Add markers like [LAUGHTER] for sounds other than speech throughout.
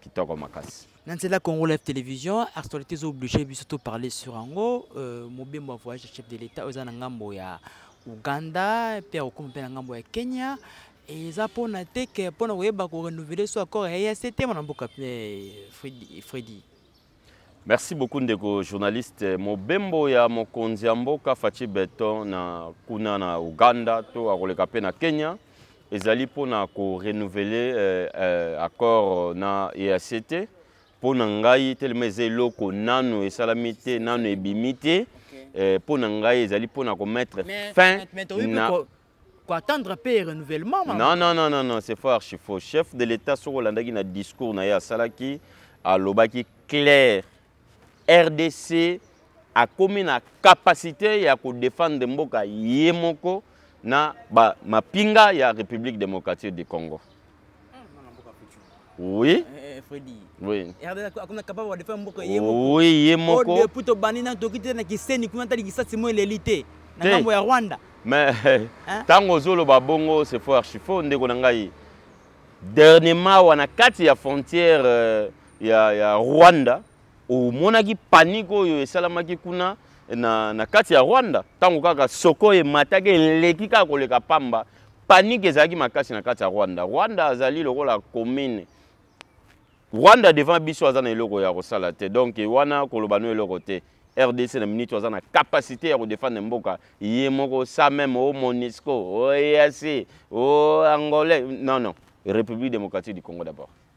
kitoko makasi na nzela congo live télévision actualité obligé biso toparle sur yango euh, mobembo voyage chef de l'état oyo eza na ngambo ya uganda mpe akokoma mpe na ngambo ya kenya eza mpona teke mpona koyeba korenouveler so accord eh, ya esc tema na mboka fredi merci beaucoup ndeko journaliste mobembo ya mokonzi ya mboka faci beton na kuna na uganda to akoleka mpe na kenya ezali mpona korenouveler euh, euh, accord na eact mpo na ngai telema eza eloko nano esalami te nano ebimi te euh, mpo na ngai ezali mpona komettre fin na koattendre mpe renouvellement non non non non, non c'est fort archi faux chef de l'état soki olandaki na discours na ye asalaki alobaki clair rdc akomi na kapacité ya kodefendre mboka ye moko na ba, mapinga ya république démocratique du congo oui eh, eh, oui ye mokomais [LAUGHS] ntango ozoloba bongo sefo archifo ndeko na ngai dernièrement wana kati ya frontière euh, ya, ya rwanda omonaki panike oyo esalamaki kuna na, na kati ya rwanda ntango kaka soko emataki eleki kaka koleka pamba panike ezalaki makasi na kati ya rwanda rwanda azali lokola commune rwanda devant biso aza na eloko ya kosala te donk wana koloba no eloko te rdc na miniti aza na kapasité ya kodefendre mboka ye moko sa meme o monisco o eac o angolais non non république démocratique du congo d'abord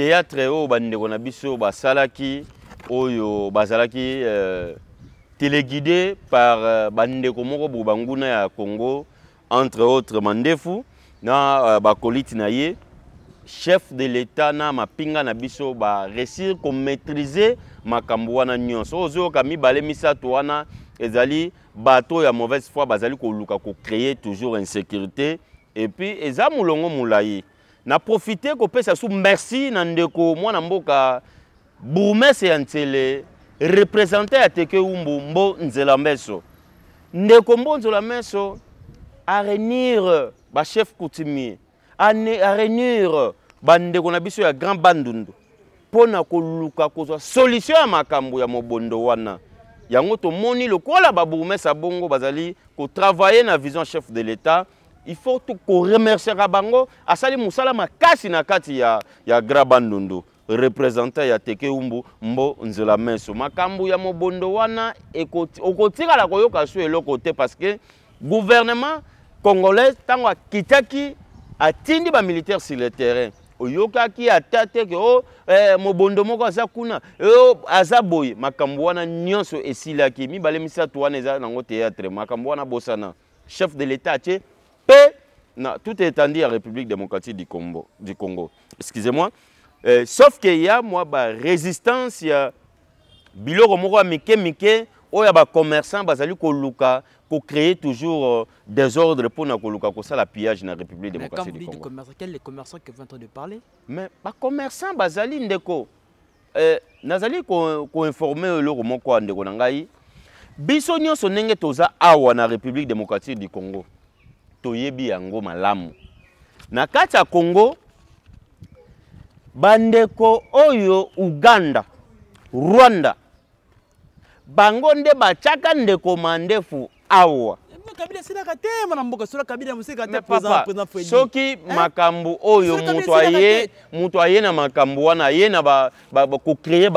théâtre haut, bandeko na biso basalaki oyo bazalaki euh, téléguidé par bande euh, bandeko moko boye banguna ya congo entre autres mandefu na euh, bakoliti na ye chef de l'état na mapinga na biso baresir maîtriser makambo wana nyonso kami mibale misato wana ezali bato ya mauvaise foi bazali ko créer toujours insécurité et puis eza longo molai na profite kopesa su merci na ndeko mwana mboka bourgmestre ya ntsele représente ya teke umbu mbo nzela mbeso ndeko mbo nzela mbeso arenire bachef coutumier arenire bandeko na biso ya grand bandundu mpo na koluka kozwa solution ya makambo ya mobondo wana yango tomoni lokola babourgmestre bongo bazali kotravaille na vision chef de l'état il faut koremerciaka bango asali mosala makasi na kati ya, ya grabandondo représentant ya teke umbu mbo nzela meso makambo ya mobondo wana okotikala koyoka so eloko te parce que gouvernement congolais ntango akitaki atindi bamilitaire sur le terrain oyokaki ata te ke o oh, eh, mobondo moko aza kuna eh, o oh, aza boye makambo wana nyonso esilaki mibale misato wana eza nango teatre makambo wana bosana chef de l'état atie na tout est étendu à république démocratique du congo du congo excusez-moi euh, sauf que bah, résistance il y ya biloko moko ya mike mike oyo ya commerçants, bazali koluka créer toujours euh, désordre mpona koluka la pillage na république démocratique du congo Mais quels les commerçants que vous êtes de parler mais bah, commerçants, bazali ndeko euh, nazali koinforme ko eloko moko ya ndeko na ngai biso nyonso ndenge toza awa na république démocratique du congo toyebi yango malamu na kati ya kongo bandeko oyo uganda rwanda bango nde batiaka ndeko mandefu awa soki makambo oyo moto aye na makambo wana aye na kokreye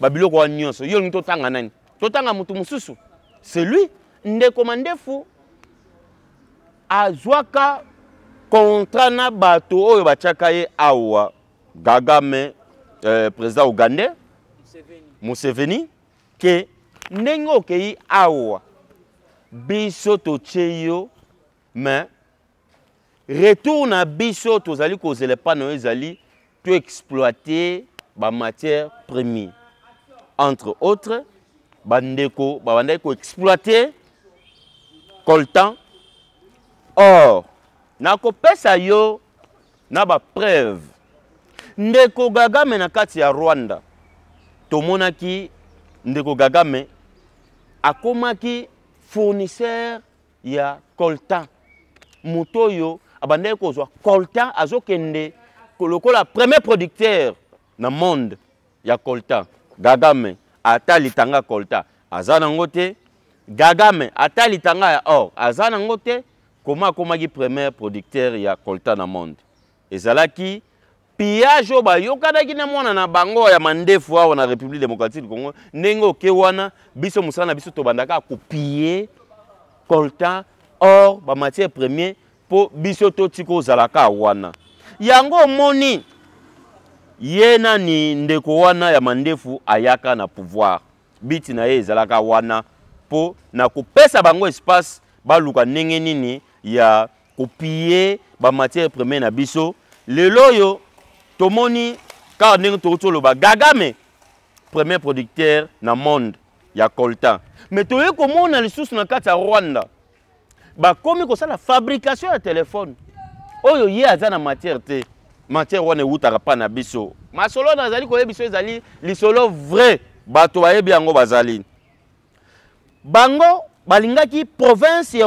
babiloko wana nyonso yo lingi totanga nani totanga motu mosusu c'est lui ndeko mandefu azwaka contrat na bato oyo batiaka ye awa gagame eh, président ugandais museveni ke ndenge okei awa biso totie yo me retour na biso tozali kozela epane oyo ezali toexploite bamatière première entre autres bandeko babandaki koexploite coltan or nakopesa yo na bapreuve ndeko gagame na kati ya rwanda tomonaki ndeko gagame akomaki fournisseur ya coltan moto oyo abandaki kozwa coltan azokende lokola premier producteur na monde ya coltan gagame ata litanga coltan aza nango te gagame ata litanga ya or aza nango te komo akomaki premier producteur ya kolta na monde ezalaki pillage oyo bayokanaki na mwana na bango ya mandefu awa na république démocratique du congo ndenge oke wana biso mosala na biso tobandaka kopille coltan or bamatière premier mpo biso totika ozalaka wana yango omoni ye nani ndeko wana ya mandefu ayaka na pouvoir biti na ye ezalaka wana mpo na kopesa bango espace baluka ndenge nini ya ba matière première na biso le loyo tomoni kaka ndenge tokoki ba gagame premier producteur na monde ya coltan me toyei komona lisusu na kati ya rwanda bakomi la fabrication ya téléphone oyo ye aza na matière te matière wana wuta mpa na biso masolo wana azali koyebiso ezali lisolo vrai bato ye yango bazali bango balingaki province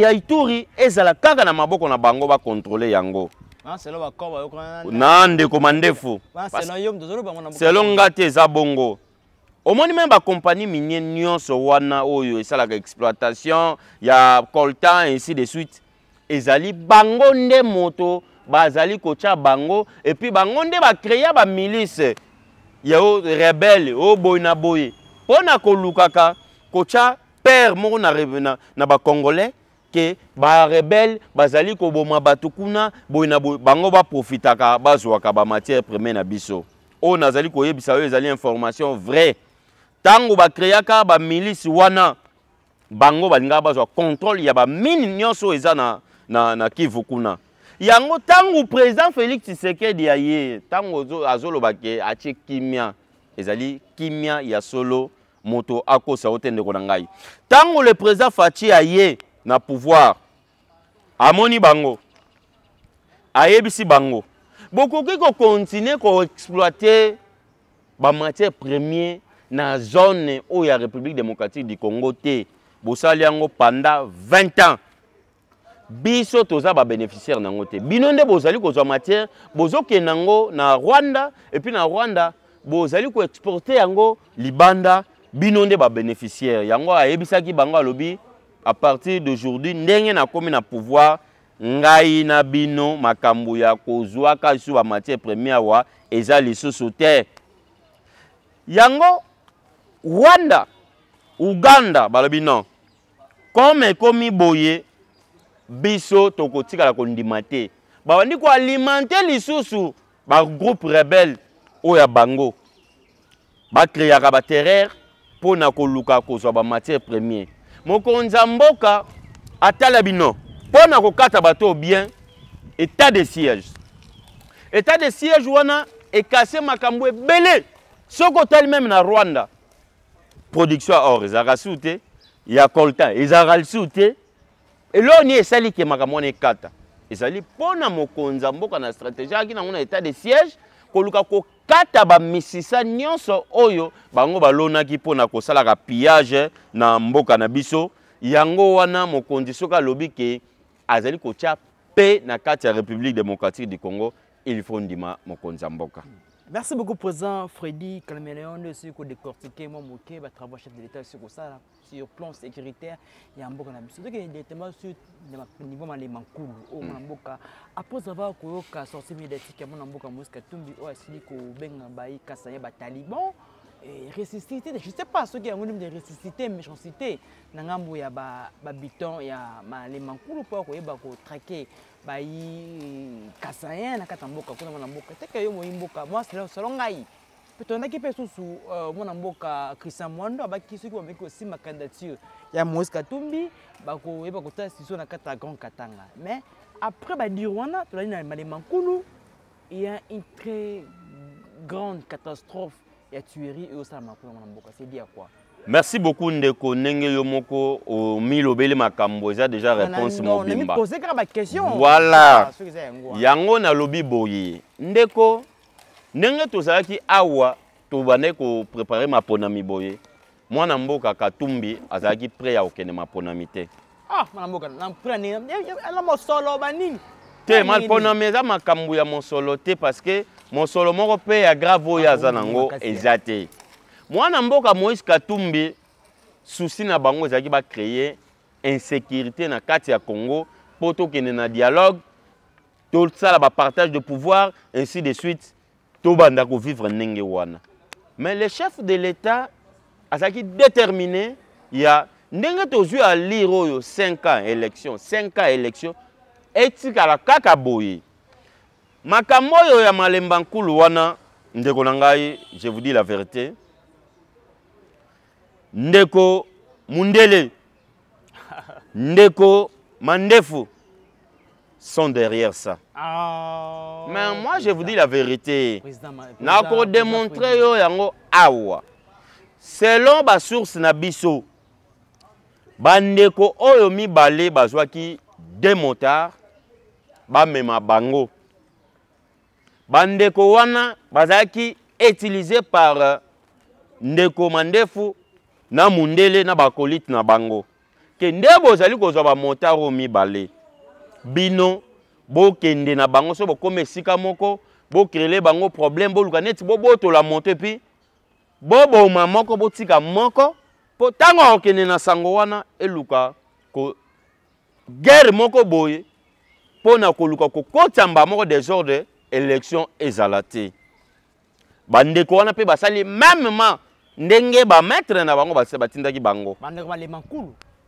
ya ituri ezala kaka na maboko na bango bakontrole yango na ndeko mandefu selo nga te eza bongo omoni me bakompani minier nyonso wana oyo esalaka exploitation ya coltan ainsi de suite ezali bango nde moto bazali kotya bango epuis bango nde bakreya bamilice ya rebele oyo boye na boye mpo na kolukaka kotya père moko na, na, na bacongolais ke barebele bazali koboma bato kuna boye na boye bango baprofitaka bazwaka bamatière première na biso oyo nazali koyebisa oyo ezali information vrai ntango bakreaka bamilisi wana bango balingaka bazwa contrôle ya bamine nyonso oyo eza na, na, na kivu kuna yango ntango président félix tshisekedi aye ntango azoloba ke atie kimia ezali kimia ya solo moto akosa yo te ndeko na ngai ntango le président faci aye na pouvoir amoni bango ayebisi bango bokoki kokontinue koexploite bamatière premier na zone oyo ya république démocratique du congo te bosali yango panda 20 ans biso toza babénéficiaire na yango te bino nde bozali kozwa matière bozokende yango na rwanda epuis na rwanda bozali koexporte yango libanda bino nde babénéficiaire yango ayebisaki bango alobi à partir d'aujourd'hui ndenge nakomi na pouvoir ngai na bino makambo ya kozwaka lisusu bamatière première awa eza lisusu te yango rwanda uganda balobi non comme ekomi boye biso tokotikala kondima te babandi koalimente lisusu bagroupe rebelle oyo ya bango bakreaka baterrere mpo na koluka kozwa bamatière première mokonzi ya mboka atala bino mpo na kokata bato bien état de siège état de siège wana ekase makambo ebele soki otali meme na rwanda production ya or ezalaka su te ya coltan ezalaka su te eloo nini esali ke makambo wana ekata ezali mpo na mokonzi ya mboka na stratégie aki nango na état de siège koluka kokata kata bamisisa nyonso oyo bango balonaki mpona kosalaka pillage na mboka na biso yango wana mokonzi soki alobi ke azali kotia mpe na kati ya république démocratique du congo il faut ndima mokonzi ya mboka mm. merci beaucoup président Freddy Calmeléonde décortiquer, kodécortike mwa va travailler chef de l'état sur kosala sur plan sécuritaire ya mboka na biso est directement sur le niveau de nkulu au mwana mm. mboka après avoir koyoka sortie médiatique ya mwana mboka moise katumbi au asili kobenga Kassaye, ya bataliban eh, ressuscité je sais pas soki yango de ressuscité méchanceté na ngambu ya babiton ya malema nkulu mpo akoyeba kotrake bakassayen na kati ya mboka kuna na mboka teke moimboka, moi mboka mwa selo ngai mpe tondaki mpe susu euh, mwana manamboka, christian mwando abaki soki bameki sima candidature ya moïse katumbi bakoyeba kotala siso na kati ya grand katanga mais après badire wana tolali na il y a une très grande catastrophe ya tuerie oyo osalama kuna na mboka sedi ya kwa merci beaucoup ndeko ndenge yo moko omilobeli makambo eza déjà réponse mobimba voilà ah, yango nalobi boye ndeko ndenge tozalaki awa tobandai koprépare maponami boye mwana mboka katumbi azalaki prêt ya kokende maponami te ah, te maponami eza makambo ya mosolo te parce que mosolo moko mpe ya grave oyo aza nango eza te mwana mboka moïse katumbi susi na bango ezalaki bacreye insécurité na kati ya congo mpo tokende na dialogue tosala bapartage de pouvoir ainsi de suite tobanda kovivre ndenge wana mais le chef de l'état azalaki déterminé ya ndenge tozwi alire oyo 5 ans élection 5 ans élection etikala kaka boye makambo oyo ya malemba nkulu wana ndeko na ngai je vous dis la vérité ndeko mundele [LAUGHS] ndeko mandefu sont derrière ça oh, mais moi je vous dis la vérité nakodémontre yo yango awa selon basource na biso bandeko oyo mibale bazwaki deux motards bamema bango bandeko wana bazalaki utilize par euh, ndeko mandefu na mundele na bakolite na bango ke nde bozali kozwa bamotare oyo mibale bino bokende na bango so bokóma esika moko bokrele bango problème boluka neti bobotola moto epi boboma moko botika moko mpo ntango akokende na sango wana eluka guerre moko boye mpo na koluka kokotamba moko desordre élection ezala te bandeko wana mpe basali memema ndenge bamaître na bango batindaki bango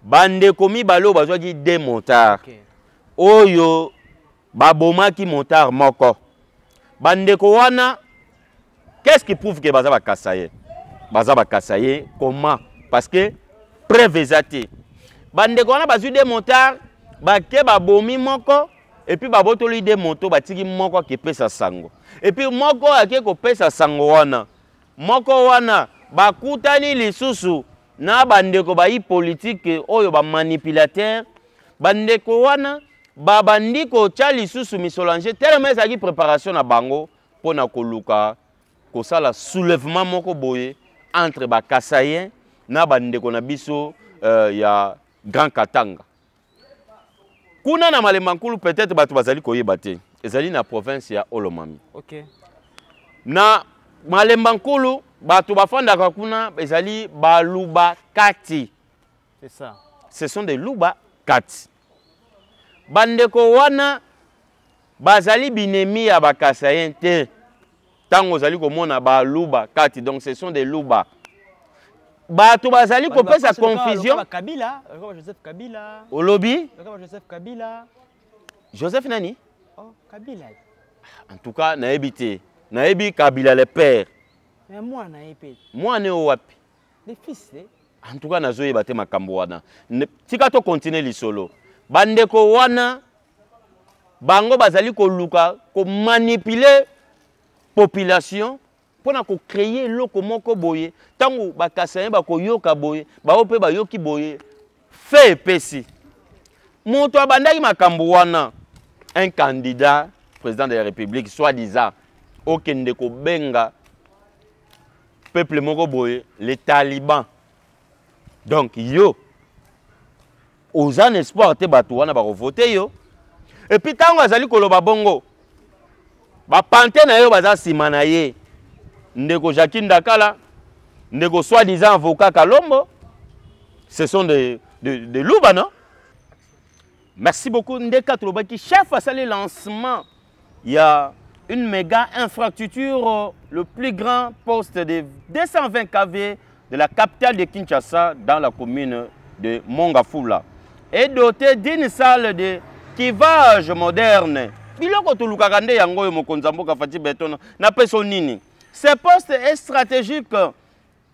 bandeko mibale oyo bazwaki de motard okay. oyo babomaki motard moko bandeko wana qu'est-ce qui prouve ke baza bakasa ye baza bakasa ye comment parce que preuve eza te bandeko wana bazwi de motard bake babomi moko epuis babotoli de moto batiki moko akepesa sango epuis moko ake kopesa sango wana moko wana bakutani lisusu na bandeko bayi politike oyo bamanipulatere bandeko wana babandi kotya lisusu misolange telema ezalaki préparation na bango mpo na koluka kosala soulèvement moko boye entre bakasayen na bandeko na biso euh, ya grand katanga kuna na malemba nkulu peut-être bato bazali koyeba te ezali na province ya olomami okay. na malemba nkulu bato bafandaka kuna ezali baluba kati ce sont des luba kati bandeko wana bazali binemi ya bakasayen te ntango ozali komona baluba kati donc ce sont des luba bato bazali kopesa confusion olobi joseph nani oh, kabila. Ah, en tout cas nayebi te nayebi kabila le père mwana oyo wapi eh? en tout cas nazoyeba te makambo wana tika tokontinue lisolo bandeko wana bango bazali koluka komanipule population mpona kocreye eloko moko boye ntango bakasani bakoyoka boye bao mpe bayoki boye fe epesi moto abandaki makambo wana un candidat président de la république soit disant okende kobenga peuple moko boye le taliban donc yo oza na espoir te bato wana bakovote yo epuis ntango azali koloba bongo bapante na yo baza nsima na ye Ndeko Jacqueline Dakala, Ndeko soi-disant avocat Kalombo, ce sont des, loups, non Merci beaucoup, Ndeka qui chef à le lancement. Il y a une méga infrastructure, le plus grand poste de 220 kV de la capitale de Kinshasa dans la commune de Mongafoula Et doté d'une salle de kivage moderne. Biloko tulukaka nde yango yo mboka Fati de se nini ce poste est stratégique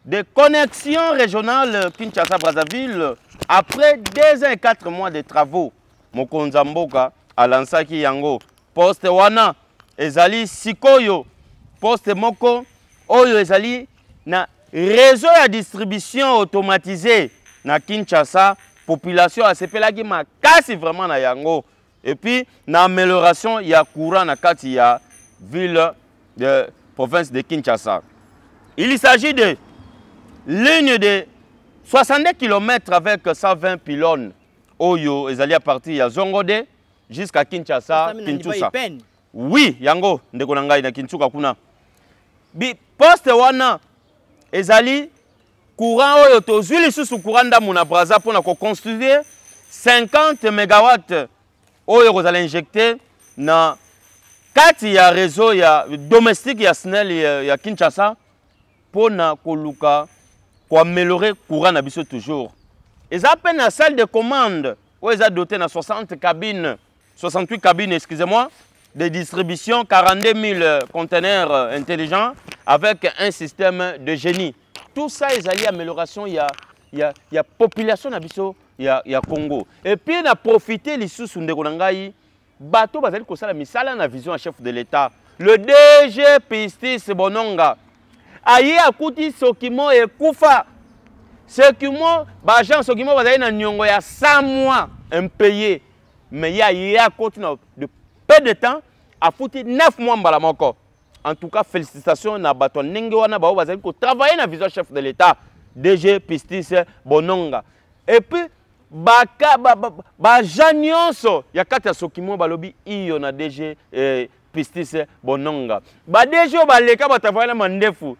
de connexion régionale Kinshasa-Brazzaville après deux ans et quatre mois de travaux. Mokonza Mboka a yango. Poste wana ezali sikoyo. Poste moko oyo ezali na réseau de distribution automatisée na Kinshasa. Population asepelaki c'est vraiment na yango. Et puis na amélioration a courant na kati ville de province de Kinshasa. Il s'agit de ligne de 60 km avec 120 pylônes. Oyo, ils allaient partir à Zongode jusqu'à Kinshasa, Kinshasa. Oui, yango, ndeko nangai na Kinshasa kuna. Bi poste wana ezali courant oyo tozwi sous courant ndamu braza pour construire 50 MW oyo injectée injecter na il y a réseau ya domestique ya snel ya, ya kinshasa pour koluka le courant na biso toujours à peine à salle de commande ils ont doté 60 cabines, 68 cabines excusez-moi de distribution 42 000 conteneurs intelligents avec un système de génie tout ça ezali amélioration il y a population na biso ya, congo et puis on a profité sous bato bazali sala misala na vision chef de l'état le dg pistis bononga aye akuti soki mo ekufa soki mo baagent soki mo bazali na nyongo ya 100 mois impayé me ya ya akuti na de peu de temps a fouti 9 mois mbala moko en tout cas félicitations na bato ninge wana bao bazali travailler na vision chef de l'état dg pistis bononga et puis baza nyonso ya kati ya soki mo balobi iyo na dg eh, pistis bononga badg oyo baleka batavale mandefu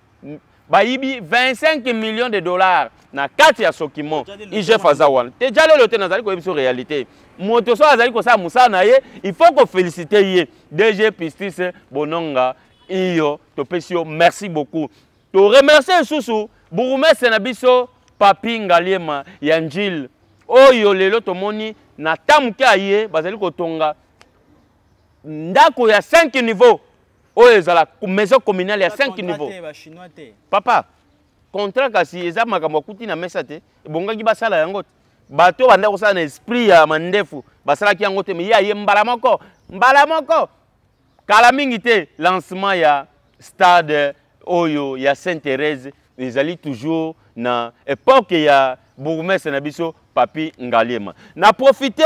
bayibi 25 million de dollars na kati ya soki mo igf aza wana deja lelo te nazali koyebi so réalité moto so azali kosala mosala na ye il faut kofélicite ye dg pistis bononga iyo topesi yo merci beaucoup toremercie lisusu bourgmestre na biso papi ngaliema ya njile oyo lelo tomoni na ta moke aye bazali kotonga ndako ya 5 niveau oyo ezala maison communale ya 5 niveau papa contrat kasi eza makambo akuti na mesa te ebongaki basala yango te bato banda kosala na esprit ya mandefu basalaki yango te me ye aye mbala moko mbala moko kala mingi te lancement ya stade oyo ya saint thérèse ezali toujours na époque ya bourgmestre na biso papi ngaliema na profite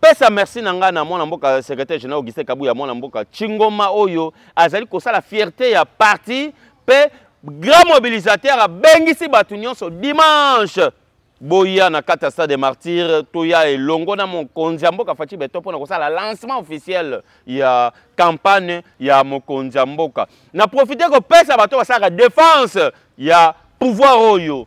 pesa merci na ngai na mwana mboka secrétaire général augustin kabuya mwana mboka chingoma oyo azali kosala fierté ya parti pe grand mobilisateur abengisi bato nyonso dimanche boya na kati ya stade de martyre toya elongo na mokonzi ya mboka faci beto mpona kosala lancement officiel ya campagne ya mokonzi ya mboka na profite pesa bato basalaka défense ya pouvoir oyo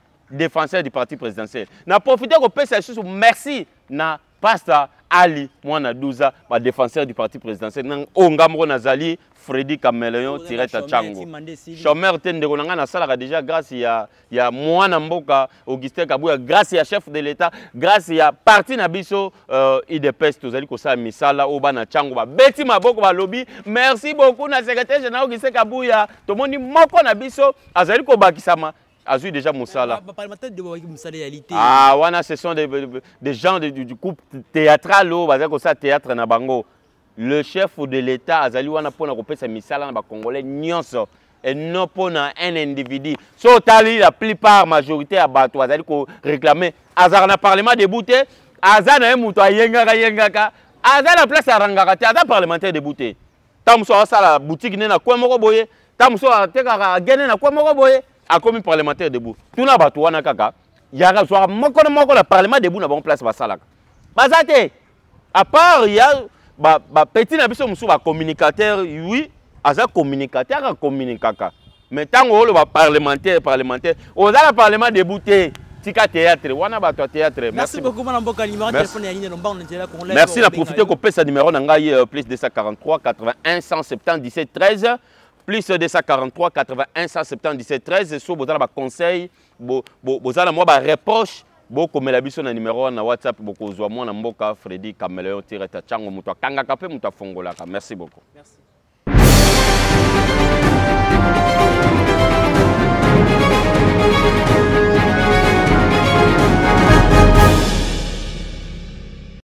défenseur du parti présidentiel. Na profité ko pesa lisusu merci na pasteur Ali Mwanaduza, ma défenseur du parti présidentiel. Na onga nazali Freddy Kameleon Tireta Chango. Chômeur te ndeko nanga na sala déjà grâce ya ya mwana mboka Augustin Kabuya, grâce ya chef de l'État, grâce ya parti na biso euh, IDPS tozali ko sala misala oba na Chango ba beti maboko ba lobby. Merci beaucoup na secrétaire général Augustin Kabuya. Tomoni moko na biso azali ko bakisama Azui ah, déjà Moussala. Bah, ah, wana, ce sont des, des gens du, du couple théâtral, oh, ça théâtre na bango. Le chef de l'État, Azali wana pona kopesa misala na ba congolais nyonso et non pour un individu. So la plupart majorité à bato Azali ko réclamer azar na parlement débouté, azar na muto yengaka yengaka, azali na place à te, azali parlementaire débouté. Tamso la boutique n'est na kwa moko boye, tamso atekaka agene na kwa moko boye commune parlementaire debout Tout le wana kaka a zwaka moko na moko le parlement debout na bonne place basalaka ça, te à part y il ya petit na biso mosusu communicateur oui un communicateur communicateur. mais tant le parlementaire parlementaire oza le parlement debout c'est tika théâtre wana a bah, théâtre merci beaucoup madame bocca bah, qu'on l'a merci de profiter ce numéro na euh, plus 243 81 177 13 plus 243 81 177 13 so bozala ba conseil bozala mwa ba reproche bokomela numéro na numero wana whatsapp bokozwa na mboka fredi cameleon tireta ntango moto akangaka mpe moto afongolaka merci beaucoup merci.